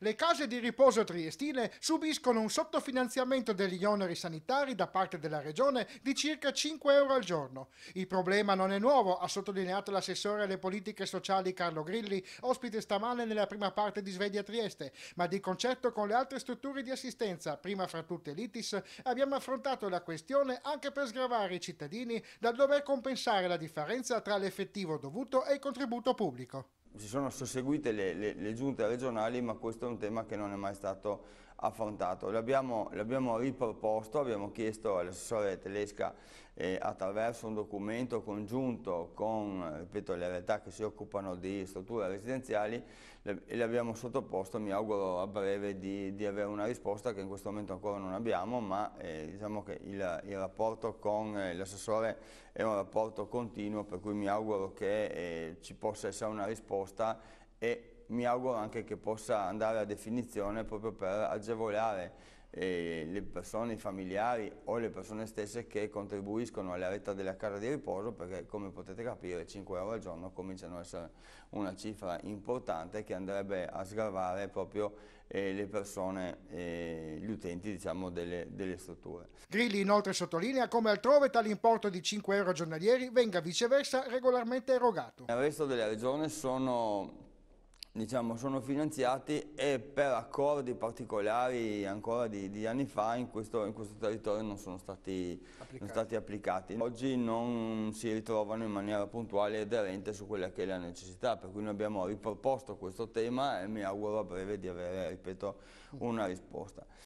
Le case di riposo triestine subiscono un sottofinanziamento degli oneri sanitari da parte della Regione di circa 5 euro al giorno. Il problema non è nuovo, ha sottolineato l'assessore alle politiche sociali Carlo Grilli, ospite stamane nella prima parte di Sveglia Trieste, ma di concerto con le altre strutture di assistenza, prima fra tutte l'ITIS, abbiamo affrontato la questione anche per sgravare i cittadini dal dover compensare la differenza tra l'effettivo dovuto e il contributo pubblico si sono susseguite le, le, le, giunte regionali, ma questo è un tema che non è mai stato affrontato. L'abbiamo riproposto, abbiamo chiesto all'assessore tedesca eh, attraverso un documento congiunto con ripeto, le realtà che si occupano di strutture residenziali e l'abbiamo sottoposto, mi auguro a breve di, di, avere una risposta che in questo momento ancora non abbiamo, ma eh, diciamo che il, il rapporto con eh, l'assessore è un rapporto continuo per cui mi auguro che eh, ci possa essere una risposta proposta e mi auguro anche che possa andare a definizione proprio per agevolare eh, le persone, i familiari o le persone stesse che contribuiscono alla retta della casa di riposo perché come potete capire 5 euro al giorno cominciano ad essere una cifra importante che andrebbe a sgravare proprio eh, le persone, eh, gli utenti diciamo, delle, delle, strutture. Grilli inoltre sottolinea come altrove tale importo di 5 euro giornalieri venga viceversa regolarmente erogato. Nel resto della regione sono diciamo, sono finanziati e per accordi particolari ancora di, di anni fa in questo, in questo, territorio non sono stati, non stati applicati. Oggi non si ritrovano in maniera puntuale e aderente su quella che è la necessità, per cui noi abbiamo riproposto questo tema e mi auguro a breve di avere, ripeto, una risposta.